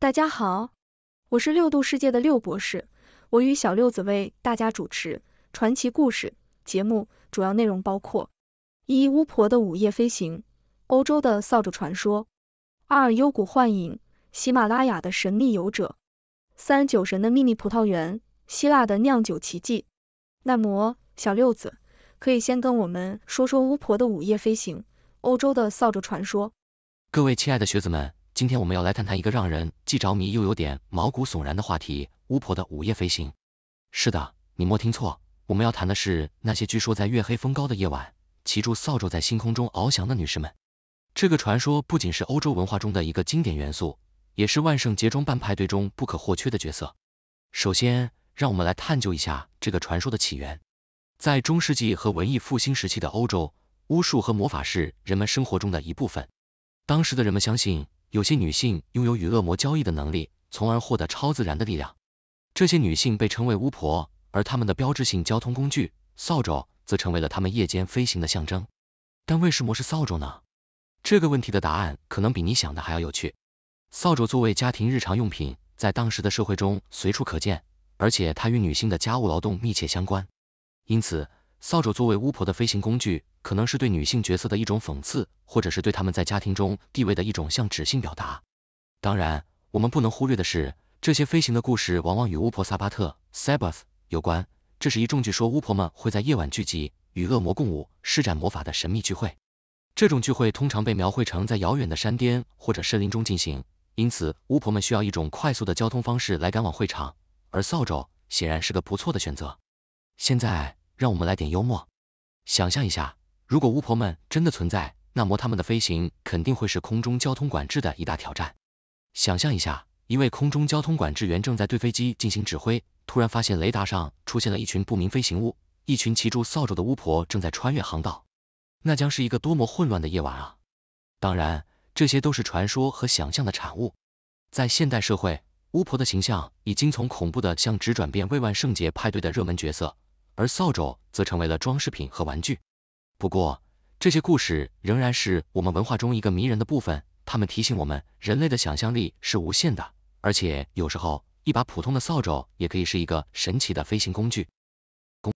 大家好，我是六度世界的六博士，我与小六子为大家主持传奇故事节目，主要内容包括：一、巫婆的午夜飞行，欧洲的扫帚传说；二、幽谷幻影，喜马拉雅的神秘游者；三、酒神的秘密葡萄园，希腊的酿酒奇迹。那么，小六子可以先跟我们说说巫婆的午夜飞行，欧洲的扫帚传说。各位亲爱的学子们。今天我们要来谈谈一个让人既着迷又有点毛骨悚然的话题——巫婆的午夜飞行。是的，你莫听错，我们要谈的是那些据说在月黑风高的夜晚，骑住扫帚在星空中翱翔的女士们。这个传说不仅是欧洲文化中的一个经典元素，也是万圣节装扮派对中不可或缺的角色。首先，让我们来探究一下这个传说的起源。在中世纪和文艺复兴时期的欧洲，巫术和魔法是人们生活中的一部分。当时的人们相信，有些女性拥有与恶魔交易的能力，从而获得超自然的力量。这些女性被称为巫婆，而她们的标志性交通工具——扫帚，则成为了她们夜间飞行的象征。但为什么是扫帚呢？这个问题的答案可能比你想的还要有趣。扫帚作为家庭日常用品，在当时的社会中随处可见，而且它与女性的家务劳动密切相关，因此。扫帚作为巫婆的飞行工具，可能是对女性角色的一种讽刺，或者是对她们在家庭中地位的一种象征性表达。当然，我们不能忽略的是，这些飞行的故事往往与巫婆萨巴特 （Sabath） 有关。这是一众据说巫婆们会在夜晚聚集，与恶魔共舞，施展魔法的神秘聚会。这种聚会通常被描绘成在遥远的山巅或者森林中进行，因此巫婆们需要一种快速的交通方式来赶往会场，而扫帚显然是个不错的选择。现在。让我们来点幽默，想象一下，如果巫婆们真的存在，那么他们的飞行肯定会是空中交通管制的一大挑战。想象一下，一位空中交通管制员正在对飞机进行指挥，突然发现雷达上出现了一群不明飞行物，一群骑住扫帚的巫婆正在穿越航道，那将是一个多么混乱的夜晚啊！当然，这些都是传说和想象的产物。在现代社会，巫婆的形象已经从恐怖的像只转变为万圣节派对的热门角色。而扫帚则成为了装饰品和玩具。不过，这些故事仍然是我们文化中一个迷人的部分。它们提醒我们，人类的想象力是无限的，而且有时候一把普通的扫帚也可以是一个神奇的飞行工具。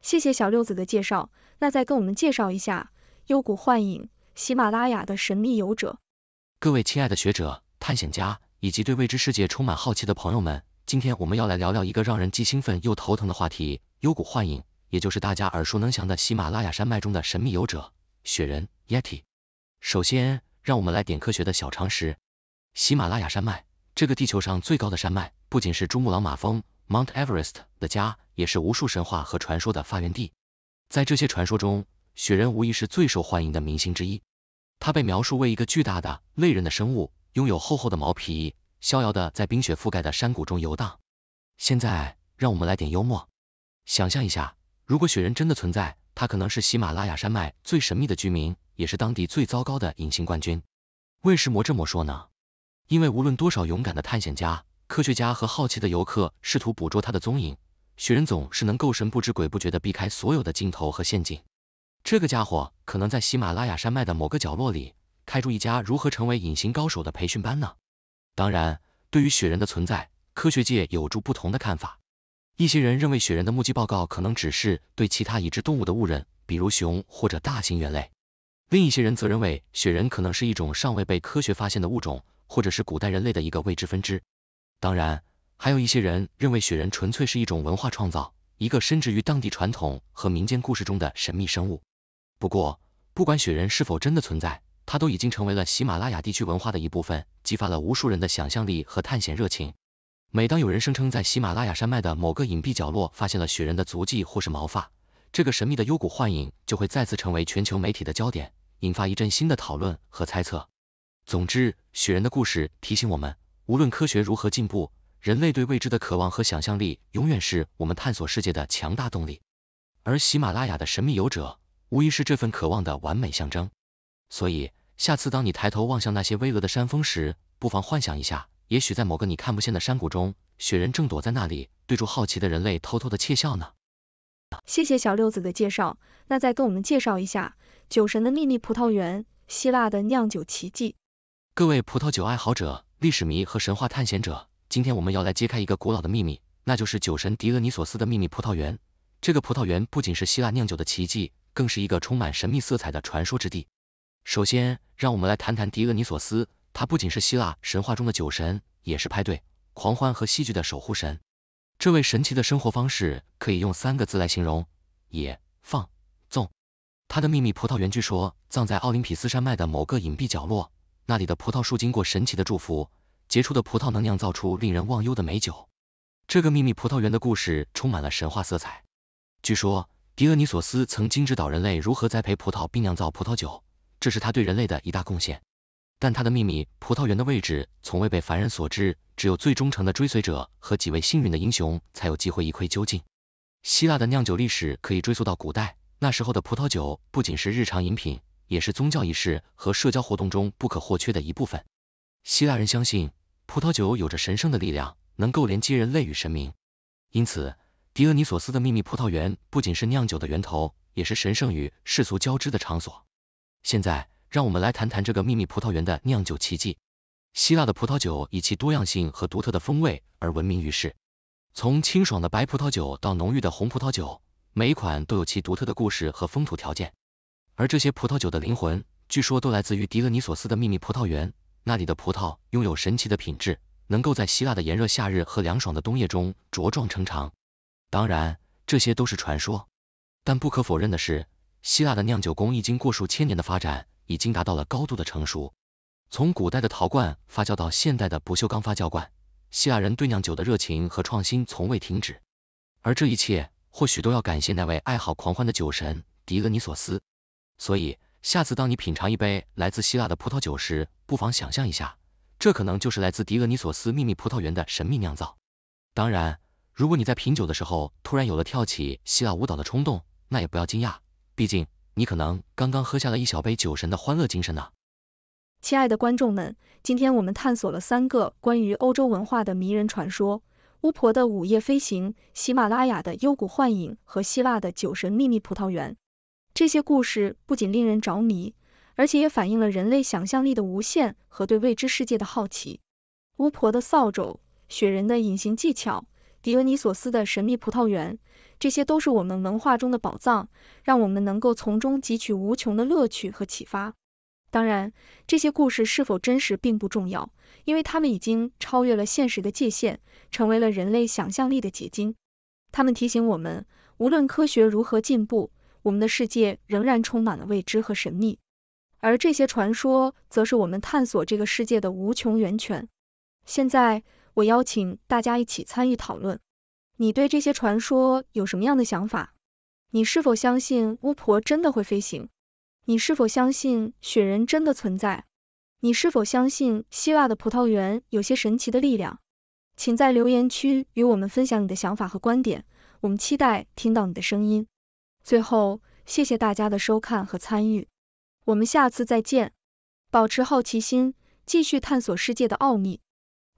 谢谢小六子的介绍，那再跟我们介绍一下幽谷幻影、喜马拉雅的神秘游者。各位亲爱的学者、探险家以及对未知世界充满好奇的朋友们，今天我们要来聊聊一个让人既兴奋又头疼的话题——幽谷幻影。也就是大家耳熟能详的喜马拉雅山脉中的神秘游者雪人 Yeti。首先，让我们来点科学的小常识。喜马拉雅山脉这个地球上最高的山脉，不仅是珠穆朗玛峰 Mount Everest 的家，也是无数神话和传说的发源地。在这些传说中，雪人无疑是最受欢迎的明星之一。它被描述为一个巨大的类人的生物，拥有厚厚的毛皮，逍遥的在冰雪覆盖的山谷中游荡。现在，让我们来点幽默，想象一下。如果雪人真的存在，他可能是喜马拉雅山脉最神秘的居民，也是当地最糟糕的隐形冠军。为什么这么说呢，因为无论多少勇敢的探险家、科学家和好奇的游客试图捕捉他的踪影，雪人总是能够神不知鬼不觉的避开所有的镜头和陷阱。这个家伙可能在喜马拉雅山脉的某个角落里开出一家如何成为隐形高手的培训班呢？当然，对于雪人的存在，科学界有着不同的看法。一些人认为雪人的目击报告可能只是对其他已知动物的误认，比如熊或者大型猿类。另一些人则认为雪人可能是一种尚未被科学发现的物种，或者是古代人类的一个未知分支。当然，还有一些人认为雪人纯粹是一种文化创造，一个深植于当地传统和民间故事中的神秘生物。不过，不管雪人是否真的存在，它都已经成为了喜马拉雅地区文化的一部分，激发了无数人的想象力和探险热情。每当有人声称在喜马拉雅山脉的某个隐蔽角落发现了雪人的足迹或是毛发，这个神秘的幽谷幻影就会再次成为全球媒体的焦点，引发一阵新的讨论和猜测。总之，雪人的故事提醒我们，无论科学如何进步，人类对未知的渴望和想象力永远是我们探索世界的强大动力。而喜马拉雅的神秘游者无疑是这份渴望的完美象征。所以，下次当你抬头望向那些巍峨的山峰时，不妨幻想一下。也许在某个你看不见的山谷中，雪人正躲在那里，对住好奇的人类偷偷的窃笑呢。谢谢小六子的介绍，那再跟我们介绍一下酒神的秘密葡萄园，希腊的酿酒奇迹。各位葡萄酒爱好者、历史迷和神话探险者，今天我们要来揭开一个古老的秘密，那就是酒神狄俄尼索斯的秘密葡萄园。这个葡萄园不仅是希腊酿酒的奇迹，更是一个充满神秘色彩的传说之地。首先，让我们来谈谈狄俄尼索斯。他不仅是希腊神话中的酒神，也是派对、狂欢和戏剧的守护神。这位神奇的生活方式可以用三个字来形容：野、放、纵。他的秘密葡萄园据说葬在奥林匹斯山脉的某个隐蔽角落，那里的葡萄树经过神奇的祝福，结出的葡萄能酿造出令人忘忧的美酒。这个秘密葡萄园的故事充满了神话色彩。据说狄俄尼索斯曾经指导人类如何栽培葡萄并酿造葡萄酒，这是他对人类的一大贡献。但他的秘密葡萄园的位置从未被凡人所知，只有最忠诚的追随者和几位幸运的英雄才有机会一窥究竟。希腊的酿酒历史可以追溯到古代，那时候的葡萄酒不仅是日常饮品，也是宗教仪式和社交活动中不可或缺的一部分。希腊人相信葡萄酒有着神圣的力量，能够连接人类与神明。因此，狄俄尼索斯的秘密葡萄园不仅是酿酒的源头，也是神圣与世俗交织的场所。现在。让我们来谈谈这个秘密葡萄园的酿酒奇迹。希腊的葡萄酒以其多样性和独特的风味而闻名于世，从清爽的白葡萄酒到浓郁的红葡萄酒，每一款都有其独特的故事和风土条件。而这些葡萄酒的灵魂，据说都来自于迪勒尼索斯的秘密葡萄园，那里的葡萄拥有神奇的品质，能够在希腊的炎热夏日和凉爽的冬夜中茁壮成长。当然，这些都是传说，但不可否认的是，希腊的酿酒工艺经过数千年的发展。已经达到了高度的成熟。从古代的陶罐发酵到现代的不锈钢发酵罐，希腊人对酿酒的热情和创新从未停止。而这一切，或许都要感谢那位爱好狂欢的酒神狄俄尼索斯。所以，下次当你品尝一杯来自希腊的葡萄酒时，不妨想象一下，这可能就是来自狄俄尼索斯秘密葡萄园的神秘酿造。当然，如果你在品酒的时候突然有了跳起希腊舞蹈的冲动，那也不要惊讶，毕竟……你可能刚刚喝下了一小杯酒神的欢乐精神呢。亲爱的观众们，今天我们探索了三个关于欧洲文化的迷人传说：巫婆的午夜飞行、喜马拉雅的幽谷幻影和希腊的酒神秘密葡萄园。这些故事不仅令人着迷，而且也反映了人类想象力的无限和对未知世界的好奇。巫婆的扫帚、雪人的隐形技巧。狄俄尼索斯的神秘葡萄园，这些都是我们文化中的宝藏，让我们能够从中汲取无穷的乐趣和启发。当然，这些故事是否真实并不重要，因为他们已经超越了现实的界限，成为了人类想象力的结晶。他们提醒我们，无论科学如何进步，我们的世界仍然充满了未知和神秘，而这些传说则是我们探索这个世界的无穷源泉。现在。我邀请大家一起参与讨论，你对这些传说有什么样的想法？你是否相信巫婆真的会飞行？你是否相信雪人真的存在？你是否相信希腊的葡萄园有些神奇的力量？请在留言区与我们分享你的想法和观点，我们期待听到你的声音。最后，谢谢大家的收看和参与，我们下次再见。保持好奇心，继续探索世界的奥秘。